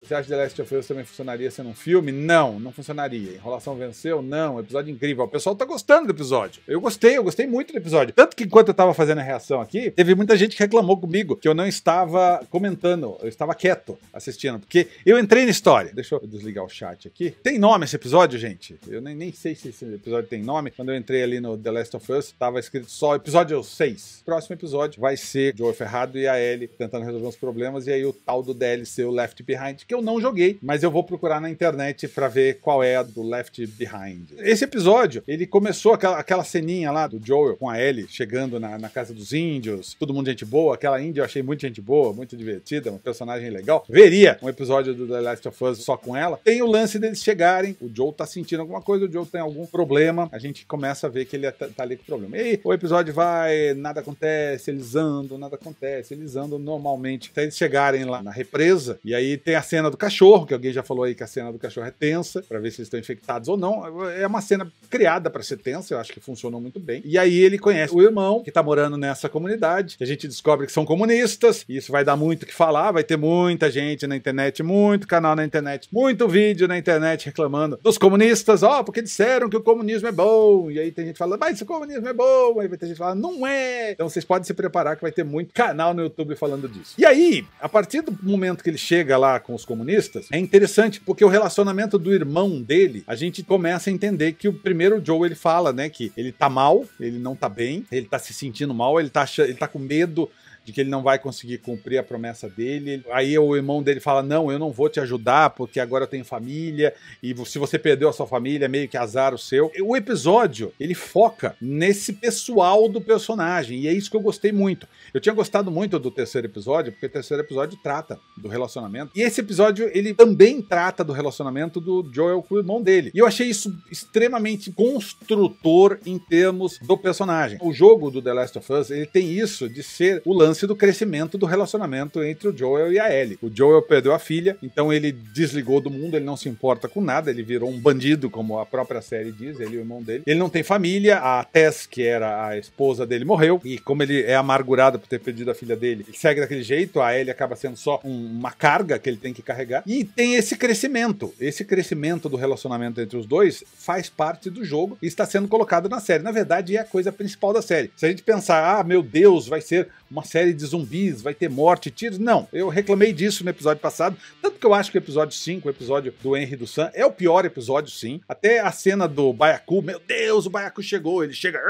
Você acha que The Last of Us também funcionaria sendo um filme? Não, não funcionaria. Enrolação venceu? Não, episódio incrível. O pessoal tá gostando do episódio. Eu gostei, eu gostei muito do episódio. Tanto que enquanto eu tava fazendo a reação aqui, teve muita gente que reclamou comigo que eu não estava comentando, eu estava quieto assistindo, porque eu entrei na história. Deixa eu desligar o chat aqui. Tem nome esse episódio, gente? Eu nem, nem sei se esse episódio tem nome. Quando eu entrei ali no The Last of Us, tava escrito só episódio 6. Próximo episódio vai ser Joe Ferrado e a Ellie tentando resolver uns problemas e aí o tal do DLC, o Left Behind, que eu não joguei, mas eu vou procurar na internet para ver qual é a do Left Behind. Esse episódio, ele começou aquela, aquela ceninha lá do Joel com a Ellie chegando na, na casa dos índios, todo mundo gente boa, aquela índia eu achei muito gente boa, muito divertida, um personagem legal. Veria um episódio do The Last of Us só com ela. Tem o lance deles chegarem, o Joel tá sentindo alguma coisa, o Joel tem algum problema, a gente começa a ver que ele é, tá, tá ali com problema. E aí, o episódio vai, nada acontece, eles andam, nada acontece, eles andam normalmente, até eles chegarem lá na represa, e aí tem a cena cena do cachorro, que alguém já falou aí que a cena do cachorro é tensa, para ver se eles estão infectados ou não. É uma cena criada para ser tensa, eu acho que funcionou muito bem. E aí ele conhece o irmão que tá morando nessa comunidade, que a gente descobre que são comunistas, e isso vai dar muito o que falar, vai ter muita gente na internet, muito canal na internet, muito vídeo na internet reclamando dos comunistas, ó, oh, porque disseram que o comunismo é bom. E aí tem gente falando, mas o comunismo é bom. Aí vai ter gente falando, não é. Então vocês podem se preparar que vai ter muito canal no YouTube falando disso. E aí, a partir do momento que ele chega lá com os comunistas, é interessante porque o relacionamento do irmão dele, a gente começa a entender que o primeiro Joe ele fala, né, que ele tá mal, ele não tá bem, ele tá se sentindo mal, ele tá, ele tá com medo de que ele não vai conseguir cumprir a promessa dele. Aí o irmão dele fala: Não, eu não vou te ajudar porque agora eu tenho família e se você perdeu a sua família, é meio que azar o seu. O episódio ele foca nesse pessoal do personagem e é isso que eu gostei muito. Eu tinha gostado muito do terceiro episódio porque o terceiro episódio trata do relacionamento e esse episódio ele também trata do relacionamento do Joel com o irmão dele. E eu achei isso extremamente construtor em termos do personagem. O jogo do The Last of Us ele tem isso de ser o lance sido do crescimento do relacionamento entre o Joel e a Ellie. O Joel perdeu a filha, então ele desligou do mundo, ele não se importa com nada, ele virou um bandido, como a própria série diz, ele e o irmão dele. Ele não tem família, a Tess, que era a esposa dele, morreu, e como ele é amargurado por ter perdido a filha dele, ele segue daquele jeito, a Ellie acaba sendo só um, uma carga que ele tem que carregar. E tem esse crescimento, esse crescimento do relacionamento entre os dois faz parte do jogo e está sendo colocado na série. Na verdade, é a coisa principal da série. Se a gente pensar, ah, meu Deus, vai ser uma série série de zumbis, vai ter morte, tiros. Não, eu reclamei disso no episódio passado, tanto que eu acho que o episódio 5, o episódio do Henry do Sam, é o pior episódio, sim. Até a cena do Baiacu, meu Deus, o Baiacu chegou, ele chega,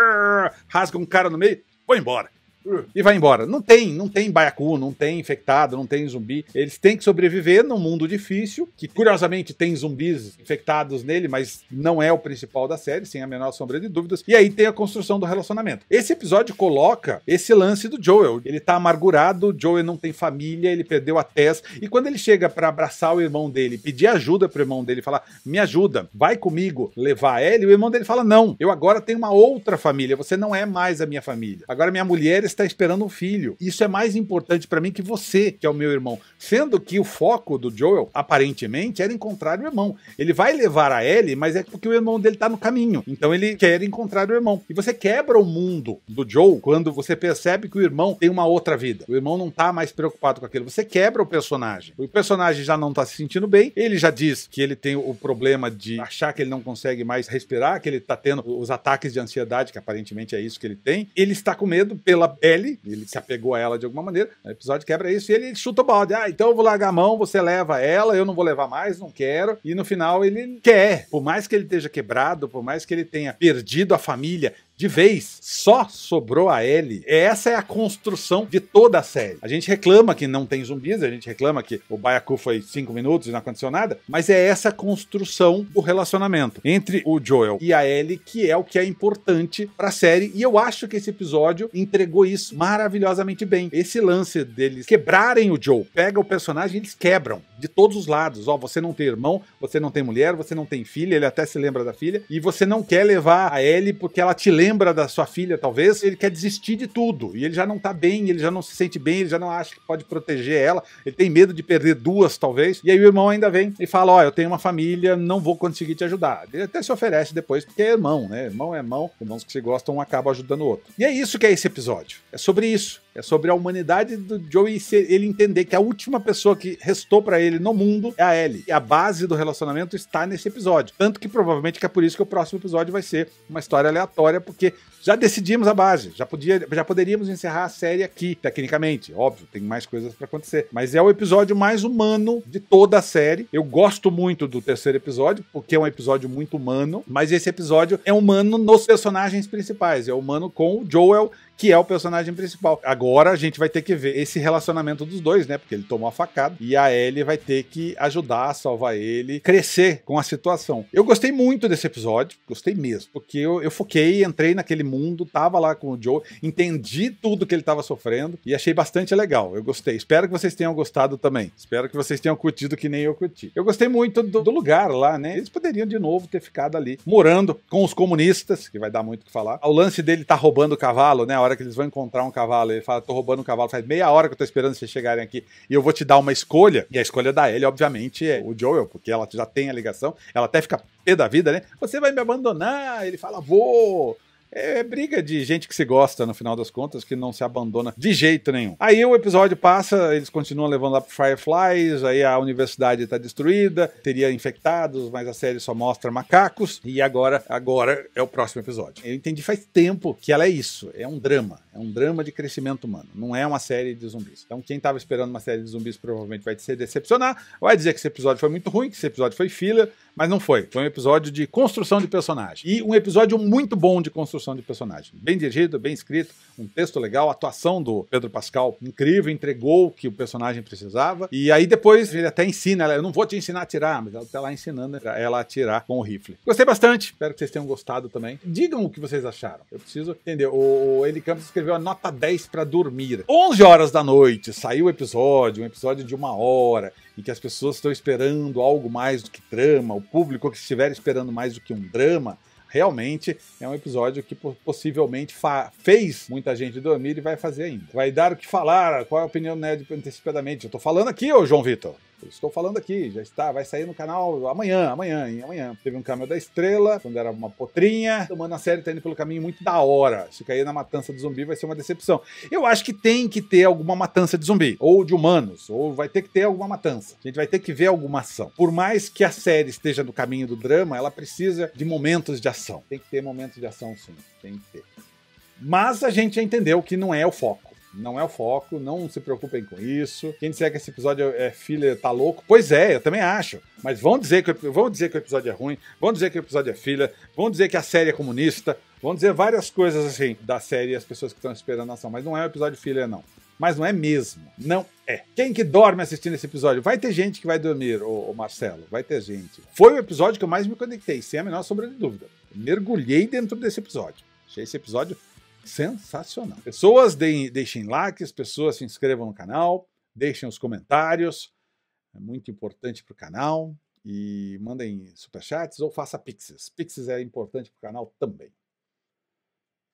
rasga um cara no meio, foi embora e vai embora. Não tem, não tem baiacu, não tem infectado, não tem zumbi. Eles têm que sobreviver num mundo difícil, que curiosamente tem zumbis infectados nele, mas não é o principal da série, sem a menor sombra de dúvidas. E aí tem a construção do relacionamento. Esse episódio coloca esse lance do Joel. Ele tá amargurado, o Joel não tem família, ele perdeu a Tess. E quando ele chega para abraçar o irmão dele, pedir ajuda pro irmão dele, falar: me ajuda, vai comigo levar ela, e o irmão dele fala: não, eu agora tenho uma outra família, você não é mais a minha família. Agora minha mulher está está esperando um filho. Isso é mais importante para mim que você, que é o meu irmão. Sendo que o foco do Joel, aparentemente, era encontrar o irmão. Ele vai levar a Ellie, mas é porque o irmão dele está no caminho. Então ele quer encontrar o irmão. E você quebra o mundo do Joel quando você percebe que o irmão tem uma outra vida. O irmão não está mais preocupado com aquilo. Você quebra o personagem. O personagem já não está se sentindo bem. Ele já diz que ele tem o problema de achar que ele não consegue mais respirar, que ele está tendo os ataques de ansiedade, que aparentemente é isso que ele tem. Ele está com medo pela ele, ele se apegou a ela de alguma maneira, o episódio quebra isso e ele chuta o balde. Ah, então eu vou largar a mão, você leva ela, eu não vou levar mais, não quero. E no final ele quer. Por mais que ele esteja quebrado, por mais que ele tenha perdido a família, de vez. Só sobrou a Ellie. Essa é a construção de toda a série. A gente reclama que não tem zumbis, a gente reclama que o Baiacu foi cinco minutos e não aconteceu nada, mas é essa construção do relacionamento entre o Joel e a Ellie que é o que é importante para a série e eu acho que esse episódio entregou isso maravilhosamente bem. Esse lance deles quebrarem o Joel, pega o personagem e eles quebram de todos os lados. Ó, você não tem irmão, você não tem mulher, você não tem filha, ele até se lembra da filha, e você não quer levar a Ellie porque ela te lembra da sua filha, talvez, ele quer desistir de tudo, e ele já não tá bem, ele já não se sente bem, ele já não acha que pode proteger ela, ele tem medo de perder duas, talvez, e aí o irmão ainda vem e fala, ó, eu tenho uma família, não vou conseguir te ajudar. Ele até se oferece depois, porque é irmão, né? Irmão é irmão, irmãos que se gostam um acaba ajudando o outro. E é isso que é esse episódio, é sobre isso. É sobre a humanidade do Joey ele entender que a última pessoa que restou para ele no mundo é a Ellie. E a base do relacionamento está nesse episódio. Tanto que provavelmente que é por isso que o próximo episódio vai ser uma história aleatória, porque já decidimos a base. Já, podia, já poderíamos encerrar a série aqui, tecnicamente. Óbvio, tem mais coisas para acontecer. Mas é o episódio mais humano de toda a série. Eu gosto muito do terceiro episódio, porque é um episódio muito humano. Mas esse episódio é humano nos personagens principais. É humano com o Joel que é o personagem principal. Agora a gente vai ter que ver esse relacionamento dos dois, né? Porque ele tomou a facada e a Ellie vai ter que ajudar a salvar ele, crescer com a situação. Eu gostei muito desse episódio, gostei mesmo, porque eu, eu foquei, entrei naquele mundo, tava lá com o Joe, entendi tudo que ele tava sofrendo e achei bastante legal. Eu gostei. Espero que vocês tenham gostado também. Espero que vocês tenham curtido que nem eu curti. Eu gostei muito do, do lugar lá, né? Eles poderiam de novo ter ficado ali, morando com os comunistas, que vai dar muito o que falar. O lance dele tá roubando o cavalo, né? A hora que eles vão encontrar um cavalo, ele fala, tô roubando um cavalo, faz meia hora que eu tô esperando vocês chegarem aqui e eu vou te dar uma escolha. E a escolha da Ellie, obviamente, é o Joel, porque ela já tem a ligação, ela até fica pé da vida, né? Você vai me abandonar? Ele fala, vou. É, é, briga de gente que se gosta, no final das contas, que não se abandona de jeito nenhum. Aí o episódio passa, eles continuam levando lá pro Fireflies, aí a universidade tá destruída, teria infectados, mas a série só mostra macacos. E agora, agora é o próximo episódio. Eu entendi faz tempo que ela é isso, é um drama. É um drama de crescimento humano, não é uma série de zumbis. Então, quem estava esperando uma série de zumbis provavelmente vai se decepcionar, vai dizer que esse episódio foi muito ruim, que esse episódio foi filler, mas não foi. Foi um episódio de construção de personagem. E um episódio muito bom de construção de personagem. Bem dirigido, bem escrito, um texto legal, a atuação do Pedro Pascal incrível, entregou o que o personagem precisava. E aí depois ele até ensina ela, eu não vou te ensinar a tirar, mas ela está lá ensinando ela a tirar com o rifle. Gostei bastante, espero que vocês tenham gostado também. Digam o que vocês acharam. Eu preciso entender. O Eli Campos escreveu escreveu a nota 10 para dormir. 11 horas da noite saiu o episódio, um episódio de uma hora, em que as pessoas estão esperando algo mais do que trama, o público que estiver esperando mais do que um drama. Realmente é um episódio que possivelmente fez muita gente dormir e vai fazer ainda. Vai dar o que falar, qual é a opinião nerd né, antecipadamente. Eu tô falando aqui, ô João Vitor. Estou falando aqui, já está, vai sair no canal amanhã, amanhã, hein, amanhã. Teve um caminho da estrela, quando era uma potrinha. Tomando a série tá indo pelo caminho muito da hora. Se cair na matança de zumbi vai ser uma decepção. Eu acho que tem que ter alguma matança de zumbi, ou de humanos, ou vai ter que ter alguma matança. A gente vai ter que ver alguma ação. Por mais que a série esteja no caminho do drama, ela precisa de momentos de ação. Tem que ter momentos de ação, sim. Tem que ter. Mas a gente já entendeu que não é o foco. Não é o foco, não se preocupem com isso. Quem disser que esse episódio é filler tá louco, pois é, eu também acho. Mas vão dizer que, vão dizer que o episódio é ruim, vão dizer que o episódio é filler, vão dizer que a série é comunista, vão dizer várias coisas assim da série e as pessoas que estão esperando a ação. Mas não é um episódio filler, não. Mas não é mesmo. Não é. Quem que dorme assistindo esse episódio? Vai ter gente que vai dormir, ô, ô Marcelo. Vai ter gente. Foi o episódio que eu mais me conectei, sem a menor sombra de dúvida. Mergulhei dentro desse episódio. Achei esse episódio sensacional. Pessoas deem, deixem likes, pessoas se inscrevam no canal, deixem os comentários, é muito importante para o canal. E mandem superchats ou faça pixes. Pixes é importante para o canal também.